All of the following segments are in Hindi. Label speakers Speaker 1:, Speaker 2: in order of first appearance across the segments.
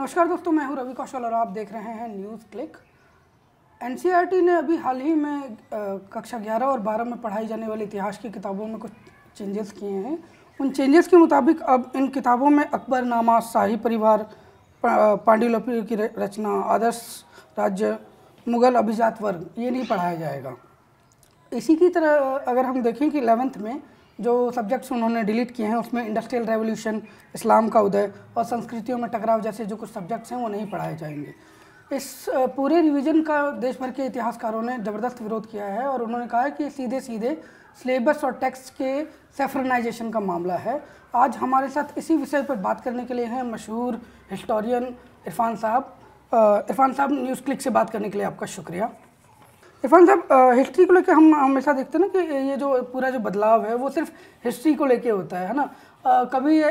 Speaker 1: नमस्कार दोस्तों मैं हूं रवि कौशल और आप देख रहे हैं न्यूज़ क्लिक एनसीईआरटी ने अभी हाल ही में कक्षा 11 और 12 में पढ़ाई जाने वाली इतिहास की किताबों में कुछ चेंजेस किए हैं उन चेंजेस के मुताबिक अब इन किताबों में अकबरनामा शाही परिवार पांडुलिपि की रचना आदर्श राज्य मुगल अभिजात वर्ग ये नहीं पढ़ाया जाएगा इसी की तरह अगर हम देखें कि इलेवेंथ में जो सब्जेक्ट्स उन्होंने डिलीट किए हैं उसमें इंडस्ट्रियल रेवोल्यूशन इस्लाम का उदय और संस्कृतियों में टकराव जैसे जो कुछ सब्जेक्ट्स हैं वो नहीं पढ़ाए जाएंगे इस पूरे रिवीजन का देश भर के इतिहासकारों ने ज़बरदस्त विरोध किया है और उन्होंने कहा है कि सीधे सीधे सिलेबस और टेक्स्ट के सेफरनाइजेशन का मामला है आज हमारे साथ इसी विषय पर बात करने के लिए हैं मशहूर हिस्टोरियन इरफान साहब इरफान साहब न्यूज़ क्लिक से बात करने के लिए आपका शुक्रिया इरफान साहब हिस्ट्री को लेकर हम हमेशा देखते हैं ना कि ये जो पूरा जो बदलाव है वो सिर्फ हिस्ट्री को लेके होता है है ना आ, कभी आ,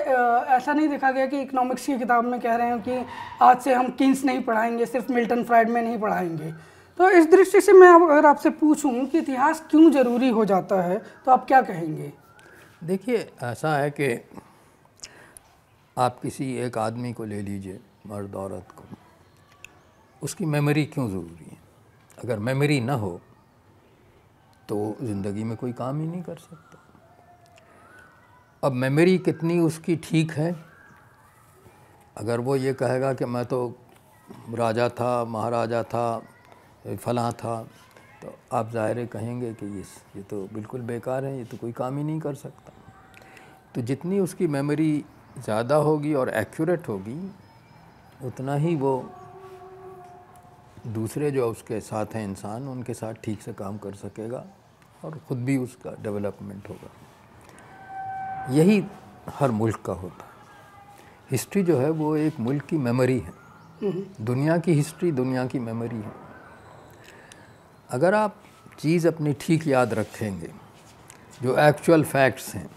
Speaker 1: ऐसा नहीं देखा गया कि इकोनॉमिक्स की किताब में कह रहे हैं कि आज से हम किंग्स नहीं पढ़ाएंगे सिर्फ मिल्टन फ्राइड में नहीं पढ़ाएंगे तो इस दृष्टि से मैं अगर आपसे पूछूं कि इतिहास क्यों ज़रूरी हो जाता है तो आप क्या कहेंगे देखिए
Speaker 2: ऐसा है कि आप किसी एक आदमी को ले लीजिए मर्द औरत को उसकी मेमोरी क्यों ज़रूरी है अगर मेमोरी ना हो तो ज़िंदगी में कोई काम ही नहीं कर सकता अब मेमोरी कितनी उसकी ठीक है अगर वो ये कहेगा कि मैं तो राजा था महाराजा था फलां था तो आप ज़ाहिर कहेंगे कि ये ये तो बिल्कुल बेकार है ये तो कोई काम ही नहीं कर सकता तो जितनी उसकी मेमोरी ज़्यादा होगी और एक्यूरेट होगी उतना ही वो दूसरे जो उसके साथ हैं इंसान उनके साथ ठीक से काम कर सकेगा और ख़ुद भी उसका डेवलपमेंट होगा यही हर मुल्क का होता है हिस्ट्री जो है वो एक मुल्क की मेमोरी है हम्म। दुनिया की हिस्ट्री दुनिया की मेमोरी है अगर आप चीज़ अपनी ठीक याद रखेंगे जो एक्चुअल फैक्ट्स हैं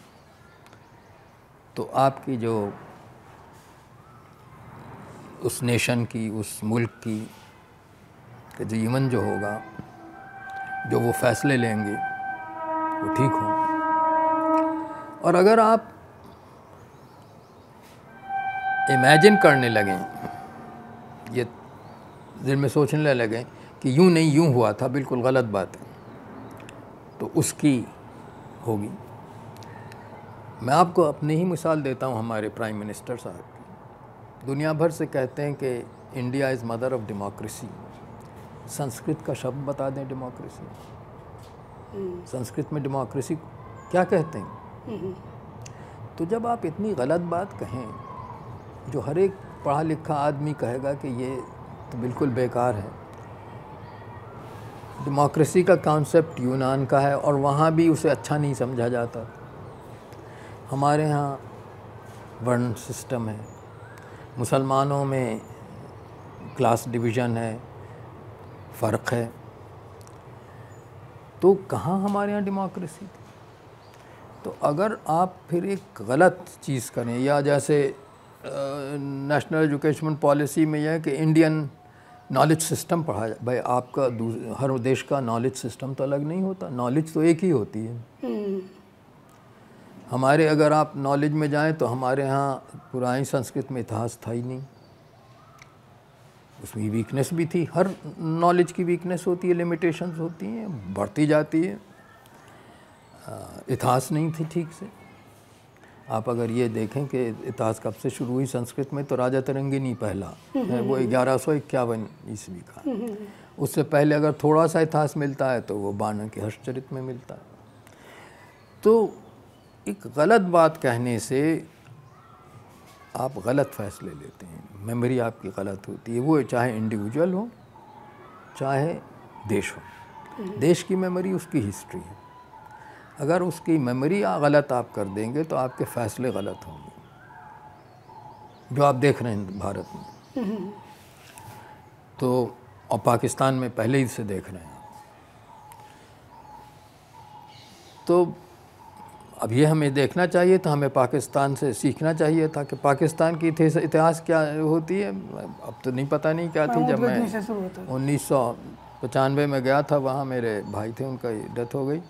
Speaker 2: तो आपकी जो उस नेशन की उस मुल्क की कि जीवन जो होगा जो वो फैसले लेंगे वो ठीक हो और अगर आप इमेजिन करने लगें ये दिल में सोचने लगें कि यूँ नहीं यूँ हुआ था बिल्कुल गलत बात है तो उसकी होगी मैं आपको अपनी ही मिसाल देता हूँ हमारे प्राइम मिनिस्टर साहब की दुनिया भर से कहते हैं कि India is mother of democracy Sanskrit का शब्द बता दें डेमोक्रेसी हम्म। संस्कृत में डेमोक्रेसी क्या कहते हैं हम्म। तो जब आप इतनी गलत बात कहें जो हर एक पढ़ा लिखा आदमी कहेगा कि ये तो बिल्कुल बेकार है डेमोक्रेसी का कॉन्सेप्ट यूनान का है और वहाँ भी उसे अच्छा नहीं समझा जाता हमारे यहाँ वर्ण सिस्टम है मुसलमानों में क्लास डिवीज़न है फ़र्क है तो कहाँ हमारे यहाँ डेमोक्रेसी थी तो अगर आप फिर एक गलत चीज़ करें या जैसे नेशनल एजुकेशन पॉलिसी में यह है कि इंडियन नॉलेज सिस्टम पढ़ा जाए भाई आपका हर देश का नॉलेज सिस्टम तो अलग नहीं होता नॉलेज तो एक ही होती है हम्म। हमारे अगर आप नॉलेज में जाएं तो हमारे यहाँ पुरानी संस्कृत में इतिहास था ही नहीं उसमें वीकनेस भी थी हर नॉलेज की वीकनेस होती है लिमिटेशंस होती हैं बढ़ती जाती है इतिहास नहीं थी ठीक से आप अगर ये देखें कि इतिहास कब से शुरू हुई संस्कृत में तो राजा तरंगिनी पहला है वो ग्यारह सौ इक्यावन ईस्वी का उससे पहले अगर थोड़ा सा इतिहास मिलता है तो वो बाणा के हर्षचरित में मिलता है तो एक गलत बात कहने से आप गलत फैसले लेते हैं मेमोरी आपकी गलत होती है वो चाहे इंडिविजुअल हो चाहे देश हो देश की मेमोरी उसकी हिस्ट्री है अगर उसकी मेमोरी गलत आप कर देंगे तो आपके फैसले गलत होंगे जो आप देख रहे हैं भारत में तो और पाकिस्तान में पहले ही से देख रहे हैं तो अब ये हमें देखना चाहिए था हमें पाकिस्तान से सीखना चाहिए था कि पाकिस्तान की इतिहास क्या होती है अब तो नहीं पता नहीं क्या थी हाँ, जब तो मैं उन्नीस सौ पचानवे में गया था वहाँ मेरे भाई थे उनका डेथ हो गई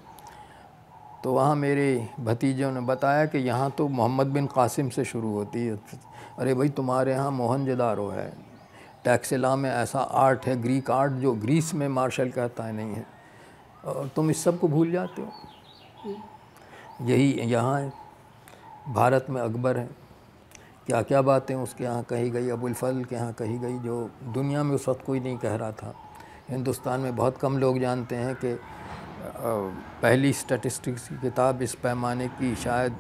Speaker 2: तो वहाँ मेरे भतीजों ने बताया कि यहाँ तो मोहम्मद बिन कासिम से शुरू होती है अरे भाई तुम्हारे यहाँ जदारो है टैक्सिला में ऐसा आर्ट है ग्रीक आर्ट जो ग्रीस में मार्शल कहता है नहीं है और तुम इस सब को भूल जाते हो यही यहाँ है भारत में अकबर है क्या क्या बातें उसके यहाँ कही गई फल के यहाँ कही गई जो दुनिया में उस वक्त कोई नहीं कह रहा था हिंदुस्तान में बहुत कम लोग जानते हैं कि पहली स्टैटिस्टिक्स की किताब इस पैमाने की शायद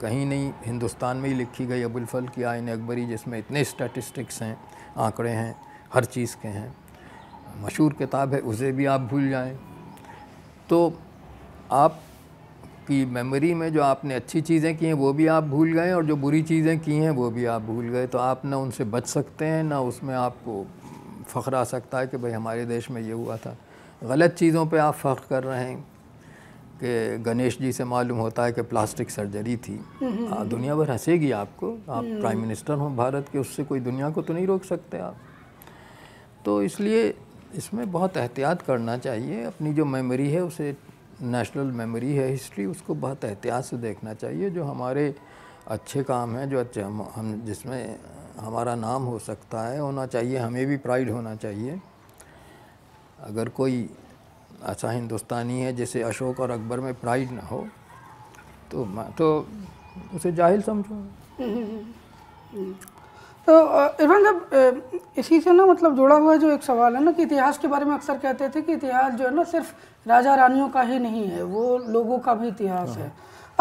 Speaker 2: कहीं नहीं हिंदुस्तान में ही लिखी गई अबुलफल की आयन अकबरी जिसमें इतने स्टैटिस्टिक्स हैं आंकड़े हैं हर चीज़ के हैं मशहूर किताब है उसे भी आप भूल जाएं तो आप आपकी मेमोरी में जो आपने अच्छी चीज़ें की हैं वो भी आप भूल गए और जो बुरी चीज़ें की हैं वो भी आप भूल गए तो आप ना उनसे बच सकते हैं ना उसमें आपको फ़ख्र आ सकता है कि भाई हमारे देश में ये हुआ था गलत चीज़ों पे आप फ़ख्र कर रहे हैं कि गणेश जी से मालूम होता है कि प्लास्टिक सर्जरी थी हाँ, दुनिया भर हंसेगी आपको आप प्राइम हम्म। मिनिस्टर हों भारत के उससे कोई दुनिया को तो नहीं रोक सकते आप तो इसलिए इसमें बहुत एहतियात करना चाहिए अपनी जो मेमोरी है उसे नेशनल मेमोरी है हिस्ट्री उसको बहुत एहतियात से देखना चाहिए जो हमारे अच्छे काम हैं जो अच्छे हम हम जिसमें हमारा नाम हो सकता है होना चाहिए हमें भी प्राइड होना चाहिए अगर कोई ऐसा हिंदुस्तानी है जैसे अशोक और अकबर में प्राइड ना हो तो तो उसे जाहिल समझो
Speaker 1: तो इवन जब इसी से ना मतलब जुड़ा हुआ जो एक सवाल है ना कि इतिहास के बारे में अक्सर कहते थे कि इतिहास जो है ना सिर्फ राजा रानियों का ही नहीं है वो लोगों का भी इतिहास है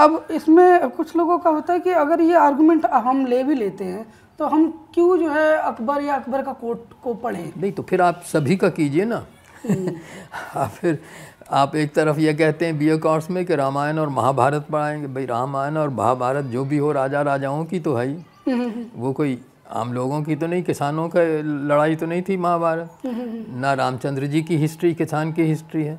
Speaker 1: अब इसमें कुछ लोगों का होता है कि अगर ये आर्गूमेंट हम ले भी लेते हैं तो हम क्यों जो है अकबर या अकबर का कोट को पढ़ें
Speaker 2: नहीं तो फिर आप सभी का कीजिए ना
Speaker 1: हम्म।
Speaker 2: हाँ, फिर आप एक तरफ ये कहते हैं बी ए कोर्स में कि रामायण और महाभारत पढ़ाएंगे भाई रामायण और महाभारत जो भी हो राजा राजाओं की तो है हम्म, हम्म, वो कोई आम लोगों की तो नहीं किसानों का लड़ाई तो नहीं थी महाभारत
Speaker 3: ना
Speaker 2: रामचंद्र जी की हिस्ट्री किसान की हिस्ट्री है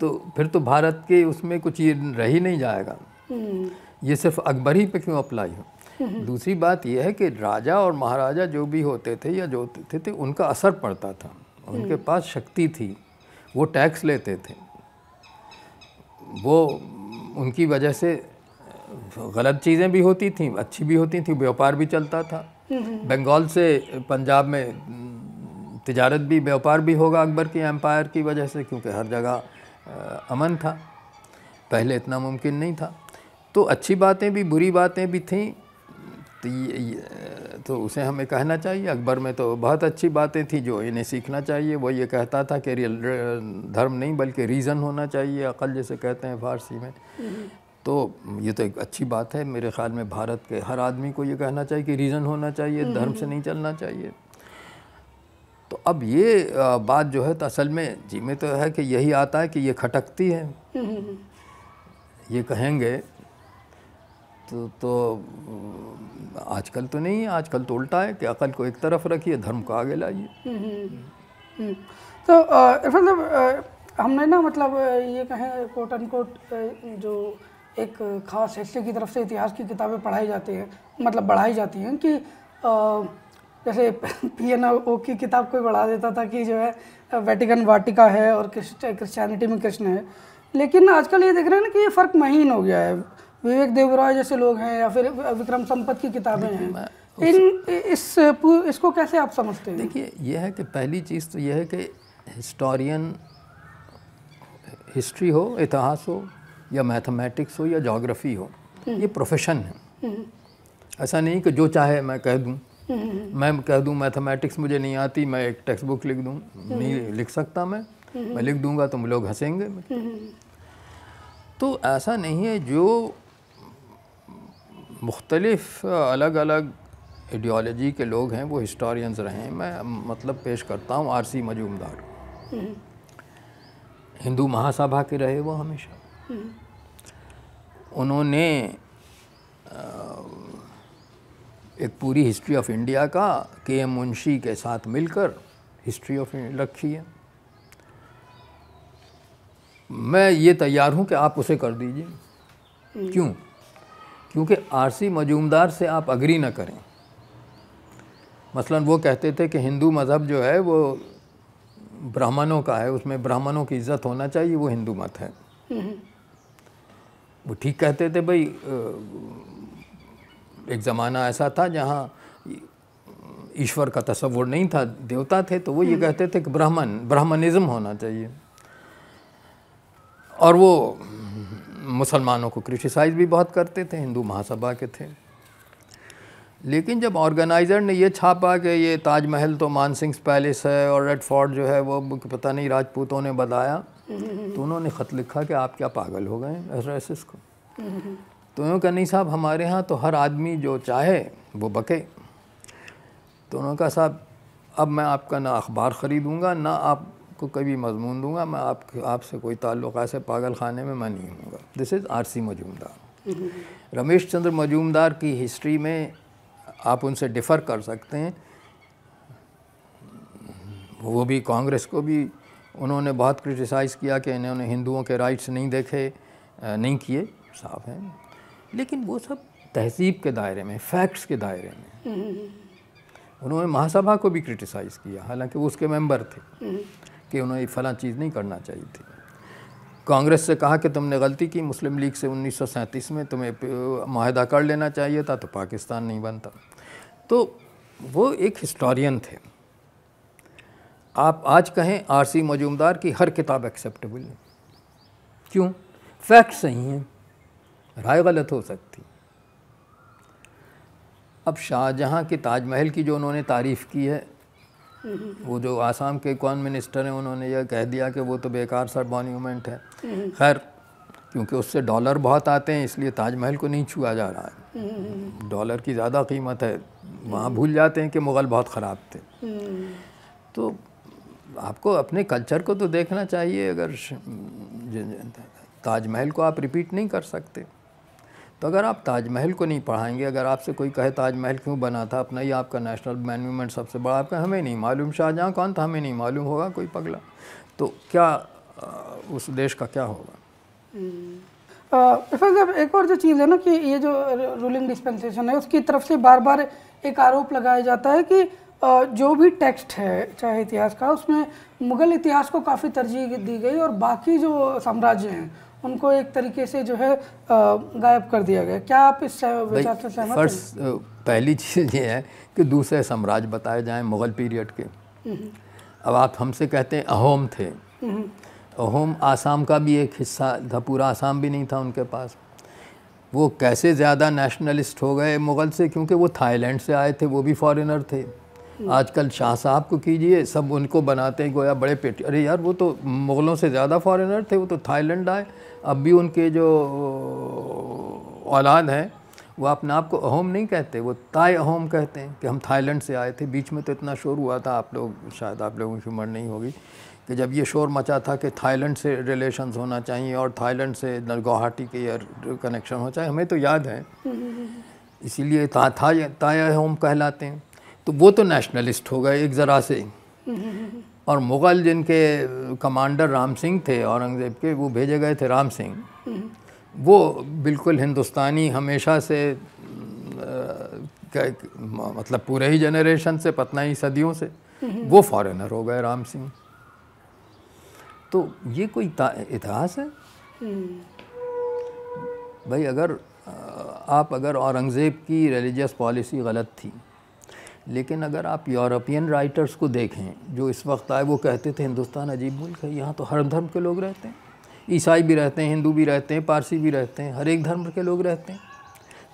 Speaker 2: तो फिर तो भारत के उसमें कुछ ये रह ही नहीं जाएगा हम्म। ये सिर्फ अकबर ही पे क्यों अप्लाई हो हम्म। दूसरी बात यह है कि राजा और महाराजा जो भी होते थे या जो थे, थे उनका असर पड़ता था उनके हम्म। पास शक्ति थी वो टैक्स लेते थे वो उनकी वजह से गलत चीज़ें भी होती थी अच्छी भी होती थी व्यापार भी चलता था बंगाल से पंजाब में तजारत भी व्यापार भी होगा अकबर की एम्पायर की वजह से क्योंकि हर जगह अमन था पहले इतना मुमकिन नहीं था तो अच्छी बातें भी बुरी बातें भी थीं तो, तो उसे हमें कहना चाहिए अकबर में तो बहुत अच्छी बातें थी जो इन्हें सीखना चाहिए वो ये कहता था कि धर्म नहीं बल्कि रीज़न होना चाहिए अकल जैसे कहते हैं फारसी में तो ये तो एक अच्छी बात है मेरे ख़्याल में भारत के हर आदमी को ये कहना चाहिए कि रीज़न होना चाहिए हम्म, धर्म से हम्म। नहीं चलना चाहिए तो अब ये बात जो है तो असल में जी में तो है कि यही आता है कि ये खटकती है हम्म, ये कहेंगे तो तो आजकल तो नहीं है आजकल तो उल्टा है कि अकल को एक तरफ रखिए धर्म को आगे लाइए
Speaker 1: तो मतलब हमने ना मतलब ये कहें कोट अनकोट जो एक खास हिस्से की तरफ से इतिहास की किताबें पढ़ाई जाती हैं मतलब बढ़ाई जाती हैं कि जैसे पी एन ओ की किताब कोई बढ़ा देता था कि जो है वेटिकन वाटिका है और क्रिश्चियनिटी में कृष्ण है लेकिन आजकल ये देख रहे हैं ना कि ये फ़र्क महीन हो गया है विवेक देवराय जैसे लोग हैं या फिर विक्रम संपत की किताबें हैं इन इस इसको कैसे आप समझते हैं देखिए
Speaker 2: यह है कि पहली चीज़ तो यह है कि हिस्टोरियन हिस्ट्री हो इतिहास हो या मैथमेटिक्स हो या जोग्राफी हो हम्म। ये प्रोफेशन है हम्म। ऐसा नहीं कि जो चाहे मैं कह दूँ हम्म, मैं कह दूँ मैथमेटिक्स मुझे नहीं आती मैं एक टेक्स्ट बुक लिख दूँ नहीं लिख सकता मैं मैं लिख दूँगा तो लोग हंसेंगे तो ऐसा नहीं है जो मुख्तलफ़ अलग अलग आइडियोलॉजी के लोग हैं वो हिस्टोरियंस रहे हैं मैं मतलब पेश करता हूँ आर सी मजूमदार हिंदू महासभा के रहे वो हमेशा उन्होंने एक पूरी हिस्ट्री ऑफ इंडिया का के एम मुंशी के साथ मिलकर हिस्ट्री ऑफ रखी है मैं ये तैयार हूँ कि आप उसे कर दीजिए
Speaker 3: हम्म। क्यों
Speaker 2: क्योंकि आरसी मजूमदार से आप अग्री ना करें मसलन वो कहते थे कि हिंदू मज़हब जो है वो ब्राह्मणों का है उसमें ब्राह्मणों की इज़्ज़त होना चाहिए वो हिंदू मत है वो ठीक कहते थे भाई एक ज़माना ऐसा था जहाँ ईश्वर का तस्वुर नहीं था देवता थे तो वो ये हम्म। कहते थे कि ब्राह्मण ब्राह्मणिज़्म होना चाहिए और वो मुसलमानों को क्रिटिसाइज़ भी बहुत करते थे हिंदू महासभा के थे लेकिन जब ऑर्गेनाइज़र ने ये छापा कि ये ताजमहल तो मानसिंह पैलेस है और रेड फोर्ट जो है वो पता नहीं राजपूतों ने बताया हम्म। तो उन्होंने ख़त लिखा कि आप क्या पागल हो गए एस को तो उन्होंने कहा नहीं साहब हमारे यहाँ तो हर आदमी जो चाहे वो बके तो उन्होंने कहा साहब अब मैं आपका ना अखबार ख़रीदूँगा ना आपको कभी मजमून दूंगा मैं आप आपसे कोई ताल्लुक ऐसे पागल खाने में मैं नहीं हूँगा this is R C Majumdar hmm. Ramesh Chandra Majumdar की हिस्ट्री में आप उनसे डिफ़र कर सकते हैं वो भी कांग्रेस को भी उन्होंने बहुत क्रिटिसाइज़ किया कि इन्होंने हिंदुओं के राइट्स नहीं देखे नहीं किए साफ है लेकिन वो सब तहजीब के दायरे में फैक्ट्स के दायरे में उन्होंने महासभा को भी क्रिटिसाइज़ किया हालांकि वो उसके मेंबर थे कि उन्हें फ़ला चीज़ नहीं करना चाहिए थी कांग्रेस से कहा कि तुमने गलती की मुस्लिम लीग से उन्नीस में तुम्हें माहिदा कर लेना चाहिए था तो पाकिस्तान नहीं बनता तो वो एक हिस्टोरियन थे आप आज कहें आरसी मजूमदार की हर किताब एक्सेप्टेबल है क्यों फैक्ट सही हैं राय गलत हो सकती अब शाहजहाँ के ताजमहल की जो उन्होंने तारीफ़ की है वो जो आसाम के कौन मिनिस्टर हैं उन्होंने यह कह दिया कि वो तो बेकार सर मॉन्यूमेंट है खैर क्योंकि उससे डॉलर बहुत आते हैं इसलिए ताजमहल को नहीं छुआ जा रहा
Speaker 3: है
Speaker 2: डॉलर की ज़्यादा कीमत है वहाँ भूल जाते हैं कि मुग़ल बहुत ख़राब थे तो आपको अपने कल्चर को तो देखना चाहिए अगर ताजमहल को आप रिपीट नहीं कर सकते तो अगर आप ताजमहल को नहीं पढ़ाएंगे अगर आपसे कोई कहे ताजमहल क्यों बना था अपना ही आपका नेशनल मैन्यूमेंट सबसे बड़ा आपका हमें नहीं मालूम शाहजहाँ कौन था हमें नहीं मालूम होगा कोई पगला तो क्या उस देश का क्या होगा
Speaker 1: इरफान हम्म। अच्छा, साहब एक और जो चीज़ है ना कि ये जो रूलिंग डिस्पेंसेशन है उसकी तरफ से बार बार एक आरोप लगाया जाता है कि जो भी टेक्स्ट है चाहे इतिहास का उसमें मुग़ल इतिहास को काफ़ी तरजीह दी गई और बाकी जो साम्राज्य हैं उनको एक तरीके से जो है गायब कर दिया गया क्या आप इस विचार से सहमत
Speaker 2: हैं पहली चीज़ ये है कि दूसरे साम्राज्य बताए जाएं मुग़ल पीरियड के हम्म। अब आप हमसे कहते हैं अहोम थे हम्म। अहोम आसाम का भी एक हिस्सा था पूरा आसाम भी नहीं था उनके पास वो कैसे ज़्यादा नेशनलिस्ट हो गए मुग़ल से क्योंकि वो थाईलैंड से आए थे वो भी फॉरेनर थे आजकल शाह साहब को कीजिए सब उनको बनाते हैं गोया बड़े पेट अरे यार वो तो मुग़लों से ज़्यादा फॉरेनर थे वो तो थाईलैंड आए अब भी उनके जो औलाद हैं वो अपने आप को अहोम नहीं कहते वो ताय अहोम कहते हैं कि हम थाईलैंड से आए थे बीच में तो इतना शोर हुआ था आप लोग शायद आप लोगों की उम्र नहीं होगी कि जब ये शोर मचा था कि थाईलैंड से रिलेशंस होना चाहिए और थाईलैंड से गुवाहाटी के एयर कनेक्शन होना चाहिए हमें तो याद है हम्म,
Speaker 3: हम्म, हम्म।
Speaker 2: इसीलिए ता, था ताया होम कहलाते हैं तो वो तो नेशनलिस्ट हो गए एक ज़रा से और मुग़ल जिनके कमांडर राम सिंह थे औरंगज़ेब के वो भेजे गए थे राम सिंह वो बिल्कुल हिंदुस्तानी हमेशा से आ, मतलब पूरे ही जनरेशन से पतना ही सदियों से वो फॉरेनर हो गए राम सिंह तो ये कोई इतिहास है भाई अगर आप अगर औरंगज़ेब की रिलीजियस पॉलिसी गलत थी लेकिन अगर आप यूरोपियन राइटर्स को देखें जो इस वक्त आए वो कहते थे हिंदुस्तान अजीब मुल्क है यहाँ तो हर धर्म के लोग रहते हैं ईसाई भी रहते हैं हिंदू भी रहते हैं पारसी भी रहते हैं हर एक धर्म के लोग रहते हैं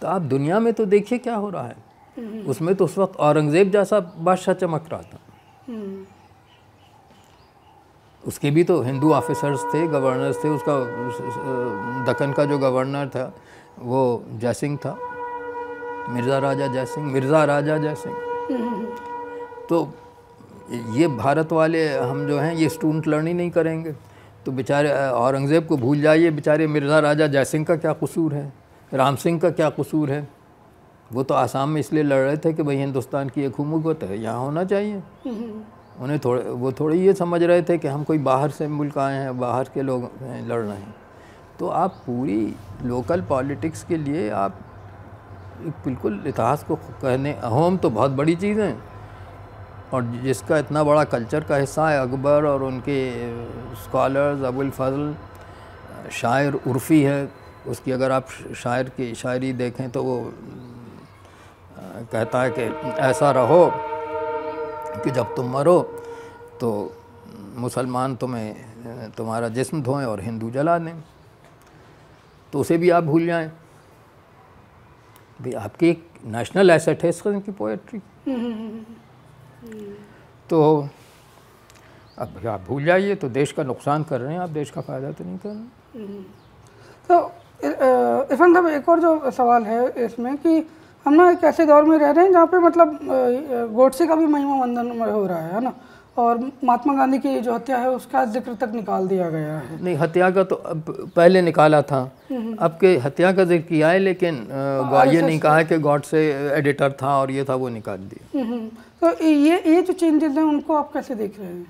Speaker 2: तो आप दुनिया में तो देखिए क्या हो रहा है हम्म। उसमें तो उस वक्त औरंगज़ेब जैसा बादशाह चमक रहा था हम्म। उसके भी तो हिंदू ऑफिसर्स थे गवर्नर्स थे उसका दक्कन का जो गवर्नर था वो जयसिंह था मिर्ज़ा राजा जयसिंह मिर्ज़ा राजा जयसिंह
Speaker 3: तो
Speaker 2: ये भारत वाले हम जो हैं ये स्टूडेंट लर्न ही नहीं करेंगे तो बेचारे औरंगज़ेब को भूल जाइए बेचारे मिर्ज़ा राजा जयसिंह का क्या कसूर है राम सिंह का क्या कसूर है वो तो आसाम में इसलिए लड़ रहे थे कि भाई हिंदुस्तान की एक हुकूमत है यहाँ होना चाहिए उन्हें थोड़े वो थोड़े ये समझ रहे थे कि हम कोई बाहर से मुल्क आए हैं बाहर के लोग लड़ रहे हैं तो आप पूरी लोकल पॉलिटिक्स के लिए आप बिल्कुल इतिहास को कहने अहम तो बहुत बड़ी चीज़ है और जिसका इतना बड़ा कल्चर का हिस्सा है अकबर और उनके स्कॉलर्स अबुल फजल शायर उर्फ़ी है उसकी अगर आप शायर की शायरी देखें तो वो कहता है कि ऐसा रहो कि जब तुम मरो तो मुसलमान तुम्हें तुम्हारा जिस्म धोएं और हिंदू जला दें तो उसे भी आप भूल जाएं भी आपकी एक नेशनल एसेट है इस कदम की पोएट्री तो अब आप भूल जाइए तो देश का नुकसान कर रहे हैं आप देश का फ़ायदा तो नहीं कर
Speaker 1: रहे तो इरफान साहब एक और जो सवाल है इसमें कि हम ना एक ऐसे दौर में रह रहे हैं जहाँ पे मतलब गोडसे का भी महिमा वंदन हो रहा है ना और महात्मा गांधी की जो हत्या है उसका जिक्र तक निकाल दिया गया है
Speaker 2: नहीं हत्या का तो अब पहले निकाला था हम्म। अब के हत्या का जिक्र किया है लेकिन ये नहीं कहा कि गॉड से एडिटर था और ये था वो निकाल
Speaker 1: दिया हम्म। तो ये ये जो चेंजेस हैं उनको आप कैसे देख रहे हैं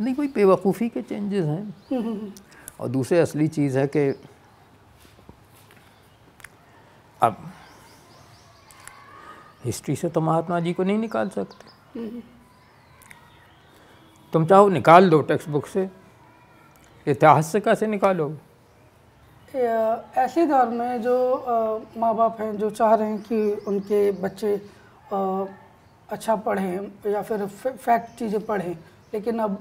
Speaker 1: नहीं कोई बेवकूफ़ी के चेंजेस हैं
Speaker 3: हम्म,
Speaker 2: और दूसरे असली चीज़ है कि अब हिस्ट्री से तो महात्मा जी को नहीं निकाल सकते तुम चाहो निकाल दो टेक्स्ट बुक से इतिहास से कैसे निकालोगे
Speaker 1: ऐसे दौर में जो माँ बाप हैं जो चाह रहे हैं कि उनके बच्चे आ, अच्छा पढ़ें या फिर फैक्ट चीज़ें पढ़ें लेकिन अब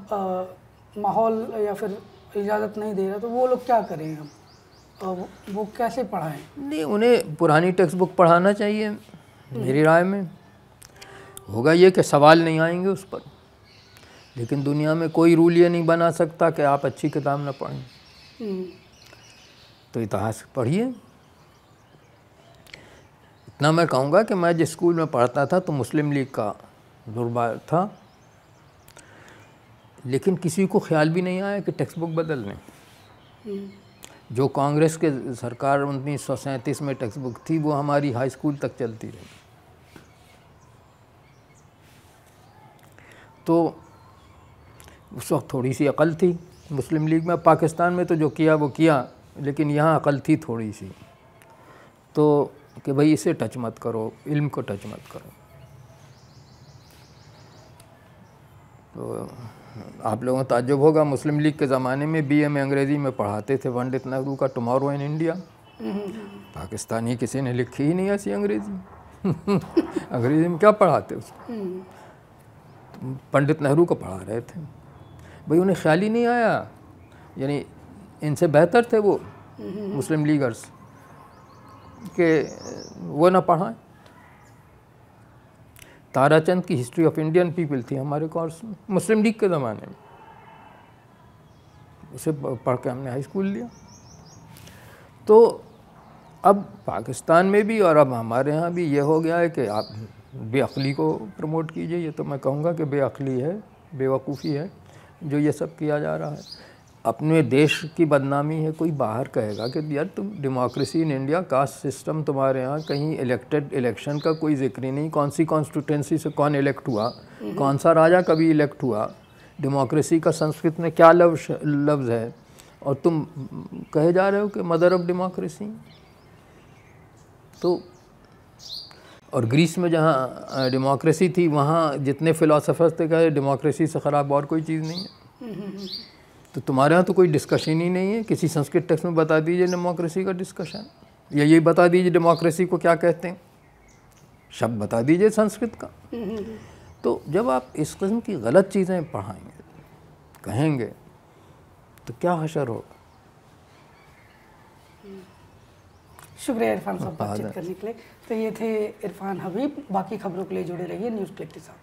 Speaker 1: माहौल या फिर इजाज़त नहीं दे रहा तो वो लोग क्या करें अब वो कैसे पढ़ाएं नहीं
Speaker 2: उन्हें पुरानी टेक्स्ट बुक पढ़ाना चाहिए मेरी राय में होगा ये कि सवाल नहीं आएंगे उस पर लेकिन दुनिया में कोई रूल ये नहीं बना सकता कि आप अच्छी किताब ना पढ़ें
Speaker 3: हम्म।
Speaker 2: तो इतिहास पढ़िए इतना मैं कहूँगा कि मैं जिस स्कूल में पढ़ता था तो मुस्लिम लीग का दुर्बार था लेकिन किसी को ख्याल भी नहीं आया कि टेक्स्ट बुक बदल लें
Speaker 3: हम्म।
Speaker 2: जो कांग्रेस के सरकार उन्नीस सौ सैंतीस में टेक्स्ट बुक थी वो हमारी हाई स्कूल तक चलती रही तो उस वक्त थोड़ी सी अकल थी मुस्लिम लीग में पाकिस्तान में तो जो किया वो किया लेकिन यहाँ अकल थी थोड़ी सी तो कि भाई इसे टच मत करो इल्म को टच मत करो तो आप लोगों को ताजुब होगा मुस्लिम लीग के ज़माने में बी में अंग्रेज़ी में पढ़ाते थे पंडित नेहरू का टुमारो इन इंडिया पाकिस्तानी किसी ने लिखी ही नहीं ऐसी अंग्रेज़ी अंग्रेज़ी में क्या पढ़ाते उसको
Speaker 3: हम्म।
Speaker 2: पंडित नेहरू को पढ़ा रहे थे भाई उन्हें ख्याल ही नहीं आया यानी इनसे बेहतर थे वो हम्म। मुस्लिम लीगर्स के वो ना पढ़ाएं ताराचंद की हिस्ट्री ऑफ इंडियन पीपल थी हमारे कोर्स में मुस्लिम लीग के ज़माने में उसे पढ़ के हमने हाई स्कूल लिया तो अब पाकिस्तान में भी और अब हमारे यहाँ भी ये हो गया है कि आप बेअली को प्रमोट कीजिए ये तो मैं कहूँगा कि बेअली है बेवकूफ़ी है जो ये सब किया जा रहा है अपने देश की बदनामी है कोई बाहर कहेगा कि यार तुम democracy in India caste system तुम्हारे यहाँ कहीं इलेक्टेड इलेक्शन का कोई जिक्र ही नहीं कौन सी कॉन्स्टिट्यूंसी से कौन इलेक्ट हुआ हम्म। कौन सा राजा कभी इलेक्ट हुआ डेमोक्रेसी का संस्कृत में क्या लफ्ज लफ्ज़ है और तुम कहे जा रहे हो कि मदर ऑफ़ डेमोक्रेसी तो और ग्रीस में जहाँ डेमोक्रेसी थी वहाँ जितने फ़िलासफ़र्स थे कहे डेमोक्रेसी से ख़राब और कोई चीज़ नहीं
Speaker 3: है
Speaker 2: तो तुम्हारे यहाँ तो कोई डिस्कशन ही नहीं है किसी संस्कृत टेक्स्ट में बता दीजिए डेमोक्रेसी का डिस्कशन या ये बता दीजिए डेमोक्रेसी को क्या कहते हैं शब्द बता दीजिए संस्कृत का तो जब आप इस किस्म की गलत चीज़ें पढ़ाएंगे कहेंगे तो क्या हशर होगा
Speaker 1: शुक्रिया इरफान साहब बातचीत करने के लिए तो ये थे इरफान हबीब बाकी खबरों के लिए जुड़े रहिए न्यूज़ क्लिक के साथ